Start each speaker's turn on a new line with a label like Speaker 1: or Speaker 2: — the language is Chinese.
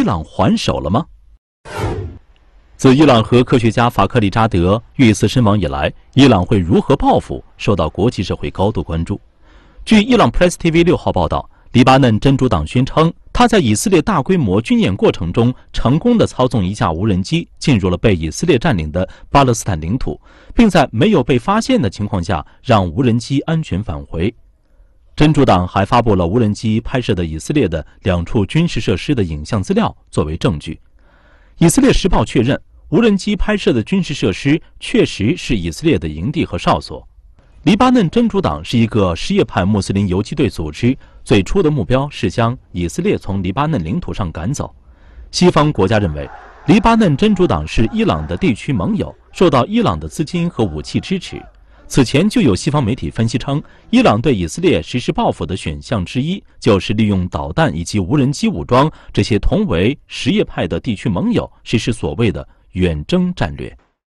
Speaker 1: 伊朗还手了吗？自伊朗核科学家法克里扎德遇刺身亡以来，伊朗会如何报复，受到国际社会高度关注。据伊朗 Press TV 六号报道，黎巴嫩真主党宣称，他在以色列大规模军演过程中，成功的操纵一架无人机进入了被以色列占领的巴勒斯坦领土，并在没有被发现的情况下，让无人机安全返回。真主党还发布了无人机拍摄的以色列的两处军事设施的影像资料作为证据。以色列时报确认，无人机拍摄的军事设施确实是以色列的营地和哨所。黎巴嫩真主党是一个什叶派穆斯林游击队组织，最初的目标是将以色列从黎巴嫩领土上赶走。西方国家认为，黎巴嫩真主党是伊朗的地区盟友，受到伊朗的资金和武器支持。此前就有西方媒体分析称，伊朗对以色列实施报复的选项之一，就是利用导弹以及无人机武装这些同为什叶派的地区盟友，实施所谓的远征战略。